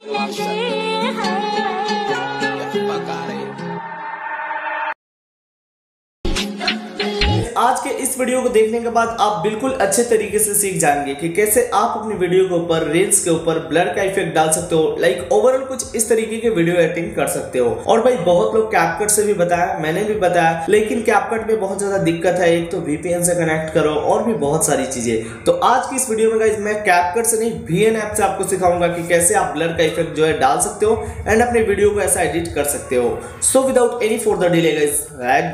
那之后。वीडियो को देखने के बाद आप बिल्कुल अच्छे तरीके से सीख जाएंगे कि कैसे आप अपनी वीडियो के ऊपर रील्स के ऊपर ब्लर का इफेक्ट डाल सकते हो लाइक ओवरऑल कुछ इस तरीके के वीडियो एडिटिंग कर सकते हो और भाई बहुत लोग कैपकट से भी बताया मैंने भी बताया लेकिन कैपकट में बहुत ज्यादा दिक्कत है एक तो वीपीएन से कनेक्ट करो और भी बहुत सारी चीजें तो आज की इस वीडियो में गाइज मैं कैपकट से नहीं वीएन ऐप से आपको सिखाऊंगा कि कैसे आप ब्लर का इफेक्ट जो है डाल सकते हो एंड अपने वीडियो को ऐसा एडिट कर सकते हो so without any for the delay guys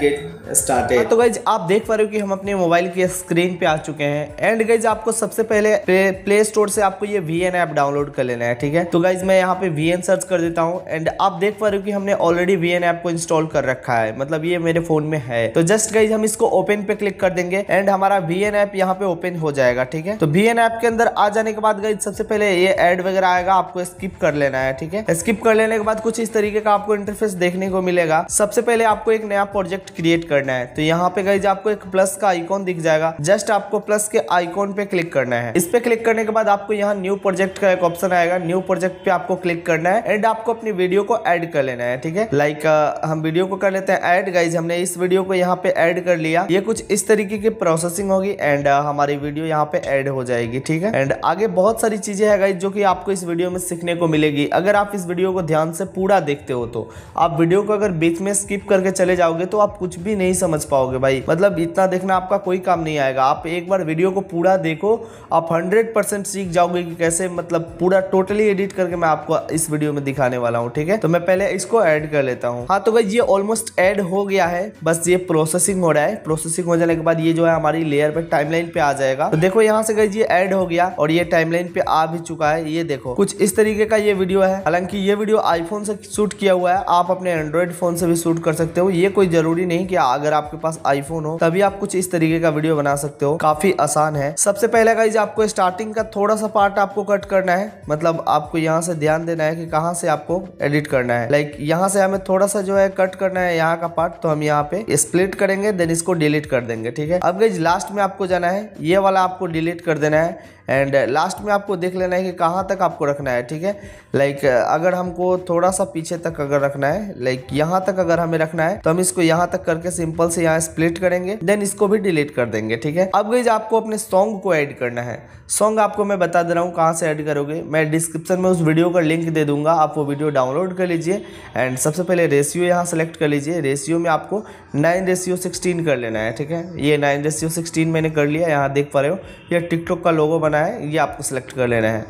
get start हाँ, तो गाइज आप देख पा रहे हो कि हम अपने मोबाइल की स्क्रीन पे आ चुके हैं एंड गाइज आपको सबसे पहले प्ले स्टोर से आपको ये वी ऐप डाउनलोड कर लेना है ठीक है तो गाइज मैं यहाँ पे वी सर्च कर देता हूँ एंड आप देख पा रहे हो कि हमने ऑलरेडी वी ऐप को इंस्टॉल कर रखा है मतलब ये मेरे फोन में है तो जस्ट गाइज हम इसको ओपन पे क्लिक कर देंगे एंड हमारा वी ऐप यहाँ पे ओपन हो जाएगा ठीक है तो वी ऐप के अंदर आ जाने के बाद गाइज सबसे पहले ये एड वगैरह आएगा आपको स्किप कर लेना है ठीक है स्किप कर लेने के बाद कुछ इस तरीके का आपको इंटरफेस देखने को मिलेगा सबसे पहले आपको एक नया प्रोजेक्ट क्रिएट करना है तो यहाँ पे गई आपको एक प्लस का आइकॉन दिख जाएगा जस्ट आपको प्लस के आइकॉन पे क्लिक करना है इस पे क्लिक करने के बाद आपको यहाँ न्यू प्रोजेक्ट का एक ऑप्शन आएगा न्यू प्रोजेक्ट पे आपको क्लिक करना है एंड आपको अपनी वीडियो को एड कर लेना है ठीक है लाइक uh, हम वीडियो को कर लेते हैं एड गाइज हमने इस वीडियो को यहाँ पे एड कर लिया ये कुछ इस तरीके की प्रोसेसिंग होगी एंड uh, हमारी वीडियो यहाँ पे एड हो जाएगी ठीक है एंड आगे बहुत सारी चीजें है गाइज जो की आपको इस वीडियो में सीखने को मिलेगी अगर आप इस वीडियो को ध्यान से पूरा देखते हो तो आप वीडियो को अगर बीच में स्किप करके चले जाओगे तो आप कुछ भी नहीं समझ पाओगे भाई मतलब इतना देखना आपका कोई काम नहीं आएगा आप एक बार वीडियो को पूरा देखो आप हंड्रेड परसेंट सीख जाओगे कि कैसे मतलब पूरा टोटली एडिट करके मैं आपको इस वीडियो में दिखाने वाला हूँ ठीक है तो मैं पहले इसको ऐड कर लेता हूँ हाँ तो भाई ये ऑलमोस्ट ऐड हो गया है बस ये प्रोसेसिंग हो रहा है प्रोसेसिंग हो जाने के बाद ये जो है हमारी लेयर पर टाइम पे आ जाएगा तो देखो यहाँ से गई ये एड हो गया और ये टाइम पे आ भी चुका है ये देखो कुछ इस तरीके का ये वीडियो है हालांकि ये वीडियो आईफोन से शूट किया हुआ है आप अपने एंड्रॉइड फोन से भी शूट कर सकते हो ये कोई जरूरी नहीं कि अगर आपके पास आईफोन हो तभी आप कुछ इस तरीके का वीडियो बना सकते हो काफी आसान है सबसे पहले गाइज आपको स्टार्टिंग का थोड़ा सा पार्ट आपको कट करना है मतलब आपको यहाँ से ध्यान देना है कि कहाँ से आपको एडिट करना है लाइक यहाँ से हमें थोड़ा सा जो है कट करना है यहाँ का पार्ट तो हम यहाँ पे स्प्लिट करेंगे देन इसको डिलीट कर देंगे ठीक है अब गई लास्ट में आपको जाना है ये वाला आपको डिलीट कर देना है एंड लास्ट uh, में आपको देख लेना है कि कहाँ तक आपको रखना है ठीक है लाइक uh, अगर हमको थोड़ा सा पीछे तक अगर रखना है लाइक यहाँ तक अगर हमें रखना है तो हम इसको यहाँ तक करके सिंपल से यहाँ स्प्लिट करेंगे देन इसको भी डिलीट कर देंगे ठीक है अब गई आपको अपने सॉन्ग को ऐड करना है सॉन्ग आपको मैं बता दे रहा हूँ कहाँ से ऐड करोगे मैं डिस्क्रिप्शन में उस वीडियो का लिंक दे दूंगा आप वो वीडियो डाउनलोड कर लीजिए एंड सबसे पहले रेशियो यहाँ सेलेक्ट कर लीजिए रेशियो में आपको नाइन रेशियो सिक्सटीन कर लेना है ठीक है ये नाइन रेशियो सिक्सटीन मैंने कर लिया यहाँ देख पा रहे हो यह टिकटॉक का लोगो बना होना है ये आपको सिलेक्ट कर लेना है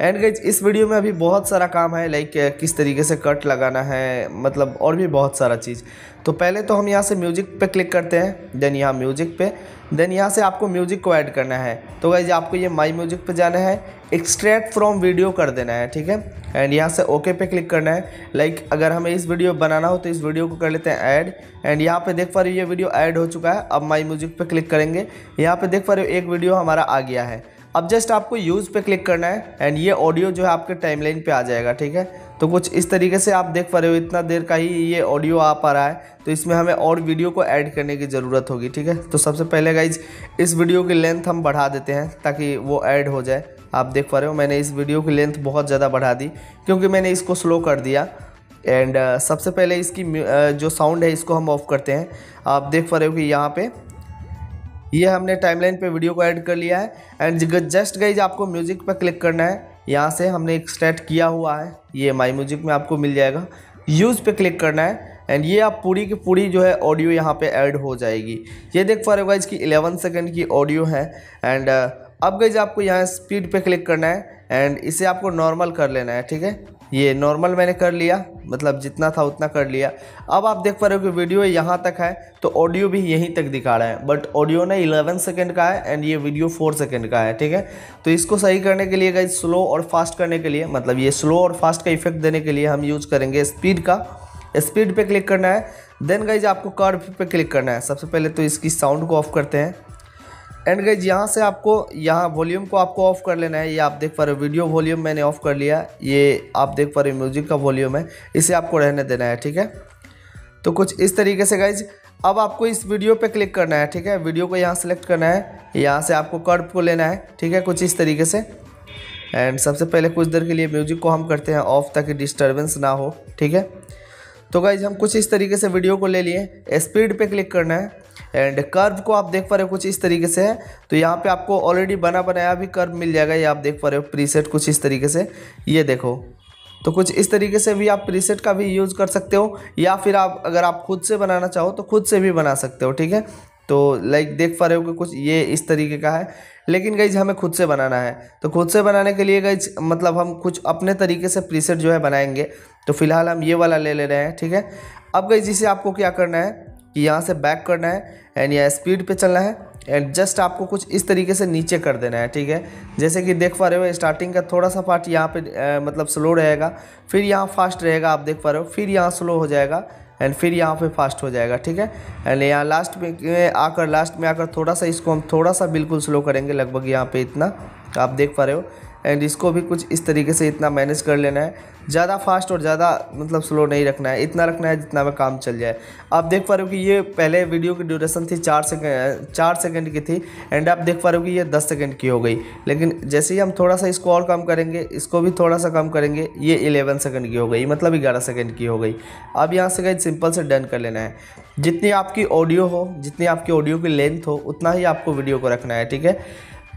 एंड गज इस वीडियो में अभी बहुत सारा काम है लाइक किस तरीके से कट लगाना है मतलब और भी बहुत सारा चीज़ तो पहले तो हम यहाँ से म्यूज़िक पे क्लिक करते हैं देन यहाँ म्यूज़िक पे देन यहाँ से आपको म्यूज़िक को ऐड करना है तो गज आपको ये माई म्यूज़िक पे जाना है एक्सट्रैक्ट फ्रॉम वीडियो कर देना है ठीक है एंड यहाँ से ओके पे क्लिक करना है लाइक अगर हमें इस वीडियो बनाना हो तो इस वीडियो को कर लेते हैं ऐड एंड यहाँ पे देख पा रहे हो ये वीडियो ऐड हो चुका है अब माई म्यूज़िक पे क्लिक करेंगे यहाँ पे देख पा रहे हो एक वीडियो हमारा आ गया है अब जस्ट आपको यूज़ पे क्लिक करना है एंड ये ऑडियो जो है आपके टाइमलाइन पे आ जाएगा ठीक है तो कुछ इस तरीके से आप देख पा रहे हो इतना देर का ही ये ऑडियो आ पा रहा है तो इसमें हमें और वीडियो को ऐड करने की ज़रूरत होगी ठीक है तो सबसे पहले गाइज इस वीडियो की लेंथ हम बढ़ा देते हैं ताकि वो ऐड हो जाए आप देख पा रहे हो मैंने इस वीडियो की लेंथ बहुत ज़्यादा बढ़ा दी क्योंकि मैंने इसको स्लो कर दिया एंड uh, सबसे पहले इसकी uh, जो साउंड है इसको हम ऑफ़ करते हैं आप देख पा रहे हो कि यहाँ पे ये हमने टाइमलाइन पे वीडियो को ऐड कर लिया है एंड जस्ट गई आपको म्यूजिक पर क्लिक करना है यहाँ से हमने एक्सट्रैक्ट किया हुआ है ये माई म्यूजिक में आपको मिल जाएगा यूज़ पे क्लिक करना है एंड ये आप पूरी की पूरी जो है ऑडियो यहाँ पे ऐड हो जाएगी ये देख पा रहे होगा इसकी की 11 सेकंड की ऑडियो है एंड uh, अब गई आपको यहाँ स्पीड पे क्लिक करना है एंड इसे आपको नॉर्मल कर लेना है ठीक है ये नॉर्मल मैंने कर लिया मतलब जितना था उतना कर लिया अब आप देख पा रहे हो कि वीडियो यहाँ तक है तो ऑडियो भी यहीं तक दिखा रहा है बट ऑडियो ना 11 सेकंड का है एंड ये वीडियो 4 सेकंड का है ठीक है तो इसको सही करने के लिए गाइज स्लो और फास्ट करने के लिए मतलब ये स्लो और फास्ट का इफेक्ट देने के लिए हम यूज़ करेंगे स्पीड का स्पीड पे क्लिक करना है देन गाइज आपको कर्व पे क्लिक करना है सबसे पहले तो इसकी साउंड को ऑफ करते हैं एंड गई यहाँ से आपको यहाँ वॉल्यूम को आपको ऑफ़ कर लेना है ये आप देख पा रहे हो वीडियो वॉल्यूम मैंने ऑफ़ कर लिया ये आप देख पा रहे हो म्यूजिक का वॉल्यूम है इसे आपको रहने देना है ठीक है तो कुछ इस तरीके से गाइज अब आपको इस वीडियो पे क्लिक करना है ठीक है वीडियो को यहाँ सेलेक्ट करना है यहाँ से आपको कर्व को लेना है ठीक है कुछ इस तरीके से एंड सबसे पहले कुछ देर के लिए म्यूजिक को हम करते हैं ऑफ ताकि डिस्टर्बेंस ना हो ठीक है तो गाइज हम कुछ इस तरीके से वीडियो को ले लिए स्पीड पे क्लिक करना है एंड कर्व को आप देख पा रहे हो कुछ इस तरीके से है तो यहाँ पे आपको ऑलरेडी बना बनाया भी कर्व मिल जाएगा ये आप देख पा रहे हो प्रीसेट कुछ इस तरीके से ये देखो तो कुछ इस तरीके से भी आप प्रीसेट का भी यूज़ कर सकते हो या फिर आप अगर आप खुद से बनाना चाहो तो खुद से भी बना सकते हो ठीक है तो लाइक देख पा रहे हो कि कुछ ये इस तरीके का है लेकिन गई हमें खुद से बनाना है तो खुद से बनाने के लिए गई मतलब हम कुछ अपने तरीके से प्रीसेट जो है बनाएंगे तो फिलहाल हम ये वाला ले ले रहे हैं ठीक है अब गई जिसे आपको क्या करना है कि यहाँ से बैक करना है एंड या स्पीड पे चलना है एंड जस्ट आपको कुछ इस तरीके से नीचे कर देना है ठीक है जैसे कि देख पा रहे हो स्टार्टिंग का थोड़ा सा पार्ट यहाँ पे मतलब स्लो रहेगा फिर यहाँ फास्ट रहेगा आप देख पा रहे हो फिर यहाँ स्लो हो जाएगा एंड फिर यहाँ पे फास्ट हो जाएगा ठीक है एंड यहाँ लास्ट में आकर लास्ट में आकर थोड़ा सा इसको हम थोड़ा सा बिल्कुल स्लो करेंगे लगभग यहाँ पर इतना आप देख पा रहे हो एंड इसको भी कुछ इस तरीके से इतना मैनेज कर लेना है ज़्यादा फास्ट और ज़्यादा मतलब स्लो नहीं रखना है इतना रखना है जितना में काम चल जाए आप देख पा रहे हो कि ये पहले वीडियो की ड्यूरेशन थी चार सेकेंड चार सेकेंड की थी एंड आप देख पा रहे हो कि ये दस सेकेंड की हो गई लेकिन जैसे ही हम थोड़ा सा इसको और कम करेंगे इसको भी थोड़ा सा कम करेंगे ये इलेवन सेकेंड की हो गई मतलब ग्यारह सेकेंड की हो गई अब यहाँ से कहीं सिंपल से डन कर लेना है जितनी आपकी ऑडियो हो जितनी आपकी ऑडियो की लेंथ हो उतना ही आपको वीडियो को रखना है ठीक है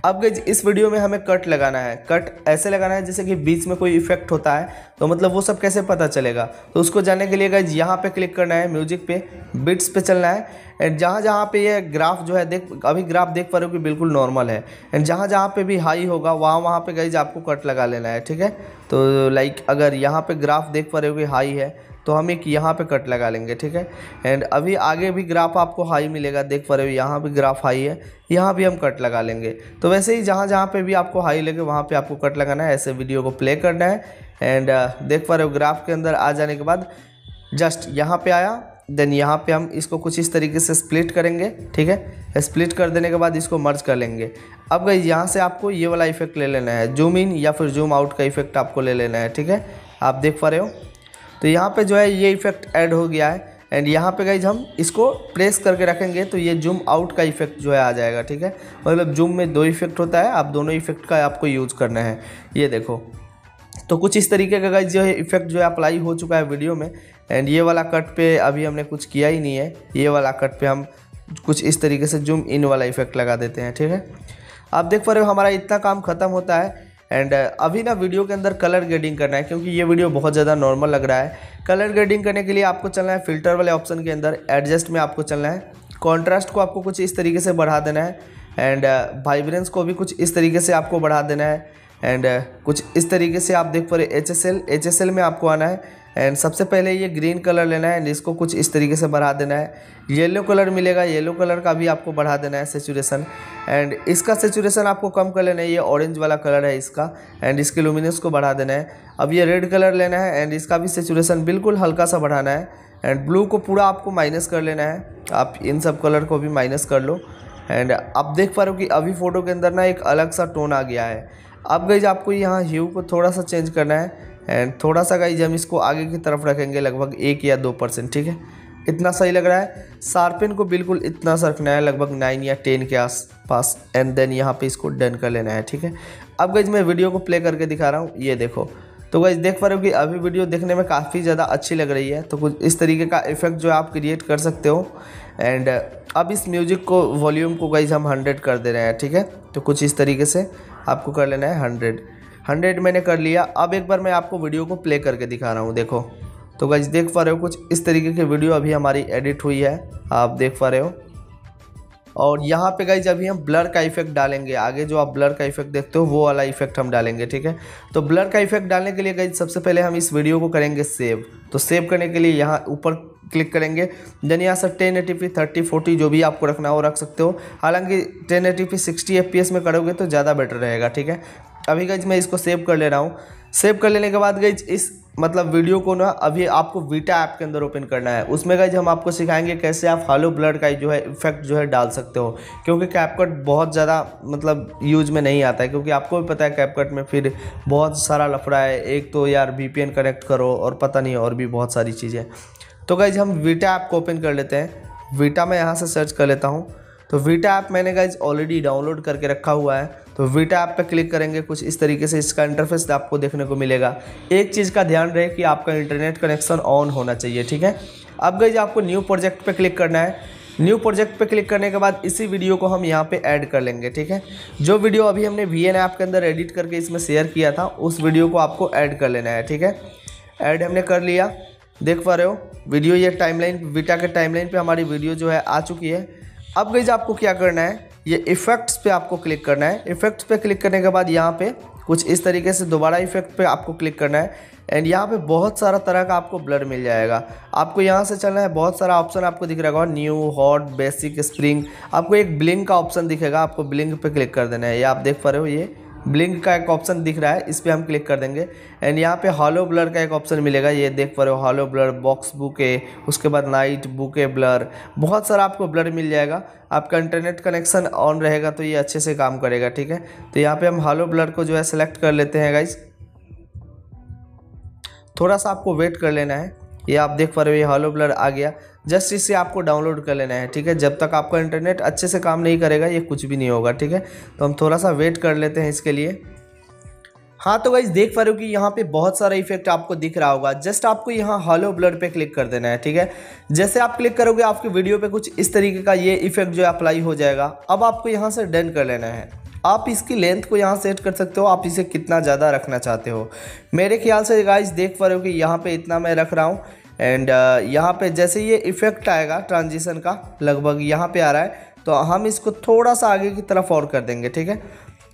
अब गई इस वीडियो में हमें कट लगाना है कट ऐसे लगाना है जैसे कि बीच में कोई इफेक्ट होता है तो मतलब वो सब कैसे पता चलेगा तो उसको जानने के लिए गई यहाँ पे क्लिक करना है म्यूजिक पे बिट्स पे चलना है एंड जहाँ जहाँ पे ये ग्राफ जो है देख अभी ग्राफ देख पा रहे हो कि बिल्कुल नॉर्मल है एंड जहाँ जहाँ पे भी हाई होगा वहाँ वहाँ पे गई आपको कट लगा लेना है ठीक है तो लाइक अगर यहाँ पे ग्राफ देख पा रहे हो कि हाई है तो हम एक यहाँ पे कट लगा लेंगे ठीक है एंड अभी आगे भी ग्राफ आपको हाई मिलेगा देख पा रहे हो यहाँ भी ग्राफ हाई है यहाँ भी हम कट लगा लेंगे तो वैसे ही जहाँ जहाँ पे भी आपको हाई लगे वहाँ पे आपको कट लगाना है ऐसे वीडियो को प्ले करना है एंड uh, देख पा रहे हो ग्राफ के अंदर आ जाने के बाद जस्ट यहाँ पर आया देन यहाँ पर हम इसको कुछ इस तरीके से स्प्लिट करेंगे ठीक है स्प्लिट कर देने के बाद इसको मर्ज कर लेंगे अब गई यहाँ से आपको ये वाला इफेक्ट ले लेना है जूम इन या फिर जूम आउट का इफेक्ट आपको ले लेना है ठीक है आप देख पा रहे हो तो यहाँ पे जो है ये इफ़ेक्ट ऐड हो गया है एंड यहाँ पे गाइज हम इसको प्रेस करके रखेंगे तो ये जूम आउट का इफेक्ट जो है आ जाएगा ठीक है मतलब जूम में दो इफेक्ट होता है आप दोनों इफेक्ट का आपको यूज़ करना है ये देखो तो कुछ इस तरीके का गाइज जो है इफेक्ट जो है अप्लाई हो चुका है वीडियो में एंड ये वाला कट पे अभी हमने कुछ किया ही नहीं है ये वाला कट पे हम कुछ इस तरीके से जूम इन वाला इफेक्ट लगा देते हैं ठीक है आप देख पा रहे हो हमारा इतना काम ख़त्म होता है एंड uh, अभी ना वीडियो के अंदर कलर ग्रेडिंग करना है क्योंकि ये वीडियो बहुत ज़्यादा नॉर्मल लग रहा है कलर ग्रेडिंग करने के लिए आपको चलना है फिल्टर वाले ऑप्शन के अंदर एडजस्ट में आपको चलना है कॉन्ट्रास्ट को आपको कुछ इस तरीके से बढ़ा देना है एंड वाइब्रेंस uh, को भी कुछ इस तरीके से आपको बढ़ा देना है एंड uh, कुछ इस तरीके से आप देख पा रहे H S L H S L में आपको आना है एंड सबसे पहले ये ग्रीन कलर लेना है एंड इसको कुछ इस तरीके से बढ़ा देना है येलो कलर मिलेगा येलो कलर का भी आपको बढ़ा देना है सेचुरेशन एंड इसका सेचुरेशन आपको कम कर लेना है ये ऑरेंज वाला कलर है इसका एंड इसके लुमिनस को बढ़ा देना है अब ये रेड कलर लेना है एंड इसका भी सेचुरेशन बिल्कुल हल्का सा बढ़ाना है एंड ब्लू को पूरा आपको माइनस कर लेना है आप इन सब कलर को भी माइनस कर लो एंड आप देख पा रहे हो कि अभी फ़ोटो के अंदर ना एक अलग सा टोन आ गया है अब गई आपको यहाँ ह्यू को थोड़ा सा चेंज करना है एंड थोड़ा सा गाइज हम इसको आगे की तरफ रखेंगे लगभग एक या दो परसेंट ठीक है इतना सही लग रहा है शार्पिन को बिल्कुल इतना सा रखना है लगभग नाइन या टेन के आसपास एंड देन यहाँ पे इसको डन कर लेना है ठीक है अब गई मैं वीडियो को प्ले करके दिखा रहा हूँ ये देखो तो गाइज देख पा रहे हो कि अभी वीडियो देखने में काफ़ी ज़्यादा अच्छी लग रही है तो कुछ इस तरीके का इफेक्ट जो आप क्रिएट कर सकते हो एंड अब इस म्यूजिक को वॉल्यूम को गाइज हम हंड्रेड कर दे रहे हैं ठीक है तो कुछ इस तरीके से आपको कर लेना है हंड्रेड हंड्रेड मैंने कर लिया अब एक बार मैं आपको वीडियो को प्ले करके दिखा रहा हूँ देखो तो गज देख पा रहे हो कुछ इस तरीके की वीडियो अभी हमारी एडिट हुई है आप देख पा रहे हो और यहाँ पे गई जब हम ब्लर का इफेक्ट डालेंगे आगे जो आप ब्लर का इफेक्ट देखते हो वो वाला इफेक्ट हम डालेंगे ठीक है तो ब्लर का इफेक्ट डालने के लिए गाइज सबसे पहले हम इस वीडियो को करेंगे सेव तो सेव करने के लिए यहाँ ऊपर क्लिक करेंगे देन यहाँ से ten eighty p thirty forty जो भी आपको रखना हो रख सकते हो हालांकि ten eighty p sixty F P S में करोगे तो ज़्यादा बेटर रहेगा ठीक है अभी गई मैं इसको सेव कर ले रहा हूँ सेव कर लेने के बाद गई इस मतलब वीडियो को ना अभी आपको वीटा ऐप के अंदर ओपन करना है उसमें गई हम आपको सिखाएंगे कैसे आप हालो ब्लड का जो है इफेक्ट जो है डाल सकते हो क्योंकि कैपकट बहुत ज़्यादा मतलब यूज में नहीं आता है क्योंकि आपको भी पता है कैपकट में फिर बहुत सारा लफड़ा है एक तो यार वी कनेक्ट करो और पता नहीं और भी बहुत सारी चीज़ें तो गई हम वीटा ऐप को ओपन कर लेते हैं वीटा मैं यहाँ से सर्च कर लेता हूँ तो वीटा ऐप मैंने गाइज ऑलरेडी डाउनलोड करके रखा हुआ है तो वीटा ऐप पर क्लिक करेंगे कुछ इस तरीके से इसका इंटरफेस आपको देखने को मिलेगा एक चीज़ का ध्यान रहे कि आपका इंटरनेट कनेक्शन ऑन होना चाहिए ठीक है अब गई आपको न्यू प्रोजेक्ट पर क्लिक करना है न्यू प्रोजेक्ट पे क्लिक करने के बाद इसी वीडियो को हम यहाँ पे ऐड कर लेंगे ठीक है जो वीडियो अभी हमने वी एन ऐप के अंदर एडिट करके इसमें शेयर किया था उस वीडियो को आपको ऐड कर लेना है ठीक है ऐड हमने कर लिया देख पा रहे हो वीडियो ये टाइमलाइन वीटा के टाइमलाइन पे हमारी वीडियो जो है आ चुकी है अब गई आपको क्या करना है ये इफ़ेक्ट्स पे आपको क्लिक करना है इफ़ेक्ट्स पे क्लिक करने के बाद यहाँ पे कुछ इस तरीके से दोबारा इफ़ेक्ट पे आपको क्लिक करना है एंड यहाँ पे बहुत सारा तरह का आपको ब्लर मिल जाएगा आपको यहाँ से चलना है बहुत सारा ऑप्शन आपको दिख रहा होगा न्यू हॉट बेसिक स्प्रिंग आपको एक ब्लिंक का ऑप्शन दिखेगा आपको ब्लिंक पे क्लिक कर देना है ये आप देख पा रहे हो ये ब्लिंक का एक ऑप्शन दिख रहा है इस पर हम क्लिक कर देंगे एंड यहाँ पे हॉलो ब्लर का एक ऑप्शन मिलेगा ये देख पा रहे हो हॉलो ब्लर बॉक्स बुके उसके बाद नाइट बुके ब्लर बहुत सारा आपको ब्लर मिल जाएगा आपका इंटरनेट कनेक्शन ऑन रहेगा तो ये अच्छे से काम करेगा ठीक है तो यहाँ पर हम हॉलो ब्लर को जो है सेलेक्ट कर लेते हैं गाइज थोड़ा सा आपको वेट कर लेना है ये आप देख पा रहे हो ये हॉलो ब्लर आ गया जस्ट इसे आपको डाउनलोड कर लेना है ठीक है जब तक आपका इंटरनेट अच्छे से काम नहीं करेगा ये कुछ भी नहीं होगा ठीक है तो हम थोड़ा सा वेट कर लेते हैं इसके लिए हाँ तो गाइज देख पा रहे हो कि यहाँ पे बहुत सारा इफेक्ट आपको दिख रहा होगा जस्ट आपको यहाँ हॉलो ब्लड पे क्लिक कर देना है ठीक है जैसे आप क्लिक करोगे आपके वीडियो पे कुछ इस तरीके का ये इफेक्ट जो है अप्लाई हो जाएगा अब आपको यहाँ से डन कर लेना है आप इसकी लेंथ को यहाँ सेट कर सकते हो आप इसे कितना ज़्यादा रखना चाहते हो मेरे ख्याल से गाइस देख पा रहे हो कि यहाँ पे इतना मैं रख रहा हूँ एंड uh, यहाँ पे जैसे ये इफ़ेक्ट आएगा ट्रांजिशन का लगभग यहाँ पे आ रहा है तो हम इसको थोड़ा सा आगे की तरफ और कर देंगे ठीक है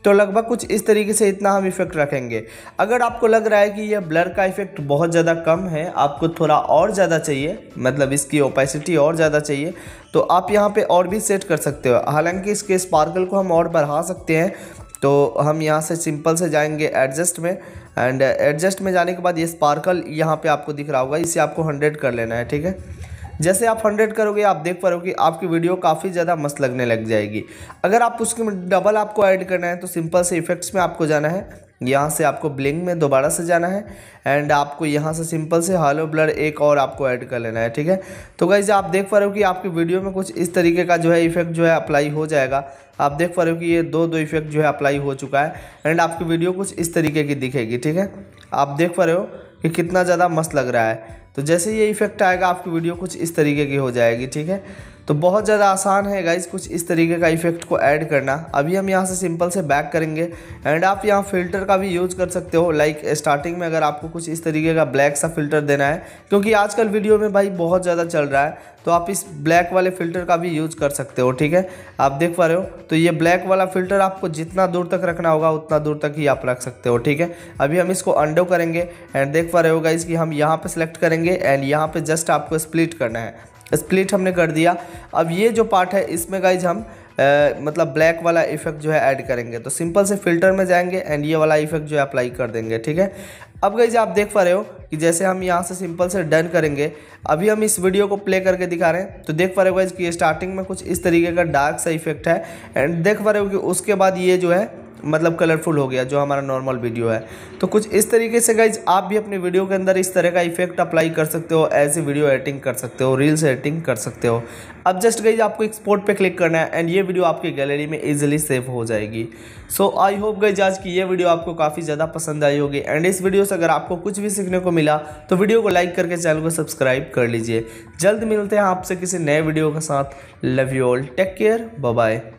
तो लगभग कुछ इस तरीके से इतना हम इफेक्ट रखेंगे अगर आपको लग रहा है कि यह ब्लर का इफेक्ट बहुत ज़्यादा कम है आपको थोड़ा और ज़्यादा चाहिए मतलब इसकी ओपेसिटी और ज़्यादा चाहिए तो आप यहाँ पे और भी सेट कर सकते हो हालांकि इसके स्पार्कल को हम और बढ़ा सकते हैं तो हम यहाँ से सिंपल से जाएंगे एडजस्ट में एंड एडजस्ट में जाने के बाद ये स्पार्कल यहाँ पर आपको दिख रहा होगा इसे आपको हंड्रेड कर लेना है ठीक है जैसे आप हंड्रेड करोगे आप देख पा रहे हो कि आपकी वीडियो काफ़ी ज़्यादा मस्त लगने लग जाएगी अगर आप उसके डबल आपको ऐड करना है तो सिंपल से इफेक्ट्स में आपको जाना है यहाँ से आपको ब्लिंग में दोबारा से जाना है एंड आपको यहाँ से सिंपल से हालो ब्लर एक और आपको ऐड कर लेना है ठीक है तो गाइज आप देख पा रहे हो कि आपकी वीडियो में कुछ इस तरीके का जो है इफेक्ट जो है अप्लाई हो जाएगा आप देख पा रहे हो कि ये दो दो इफेक्ट जो है अप्लाई हो चुका है एंड आपकी वीडियो कुछ इस तरीके की दिखेगी ठीक है आप देख पा रहे हो कि कितना ज़्यादा मस्त लग रहा है तो जैसे ये इफेक्ट आएगा आपकी वीडियो कुछ इस तरीके की हो जाएगी ठीक है तो बहुत ज़्यादा आसान है गाइज कुछ इस तरीके का इफेक्ट को ऐड करना अभी हम यहाँ से सिंपल से बैक करेंगे एंड आप यहाँ फिल्टर का भी यूज़ कर सकते हो लाइक स्टार्टिंग में अगर आपको कुछ इस तरीके का ब्लैक सा फिल्टर देना है क्योंकि आजकल वीडियो में भाई बहुत ज़्यादा चल रहा है तो आप इस ब्लैक वाले फिल्टर का भी यूज़ कर सकते हो ठीक है आप देख पा रहे हो तो ये ब्लैक वाला फिल्टर आपको जितना दूर तक रखना होगा उतना दूर तक ही आप रख सकते हो ठीक है अभी हम इसको अंडो करेंगे एंड देख पा रहे हो गाइज कि हम यहाँ पर सेलेक्ट करेंगे एंड यहाँ पर जस्ट आपको स्प्लिट करना है स्प्लिट हमने कर दिया अब ये जो पार्ट है इसमें गाइज हम आ, मतलब ब्लैक वाला इफेक्ट जो है ऐड करेंगे तो सिंपल से फिल्टर में जाएंगे एंड ये वाला इफेक्ट जो है अप्लाई कर देंगे ठीक है अब गई आप देख पा रहे हो कि जैसे हम यहाँ से सिंपल से डन करेंगे अभी हम इस वीडियो को प्ले करके दिखा रहे हैं तो देख पा रहे हो गाइज कि स्टार्टिंग में कुछ इस तरीके का डार्क सा इफेक्ट है एंड देख पा रहे हो कि उसके बाद ये जो है मतलब कलरफुल हो गया जो हमारा नॉर्मल वीडियो है तो कुछ इस तरीके से गाइज आप भी अपने वीडियो के अंदर इस तरह का इफेक्ट अप्लाई कर सकते हो ऐसे वीडियो एडिटिंग कर सकते हो रील्स एडिटिंग कर सकते हो अब जस्ट गाइज आपको एक्सपोर्ट पे क्लिक करना है एंड ये वीडियो आपकी गैलरी में ईजिली सेव हो जाएगी सो आई होप गाइज आज की ये वीडियो आपको काफ़ी ज़्यादा पसंद आई होगी एंड इस वीडियो से अगर आपको कुछ भी सीखने को मिला तो वीडियो को लाइक करके चैनल को सब्सक्राइब कर लीजिए जल्द मिलते हैं आपसे किसी नए वीडियो के साथ love you all take care bye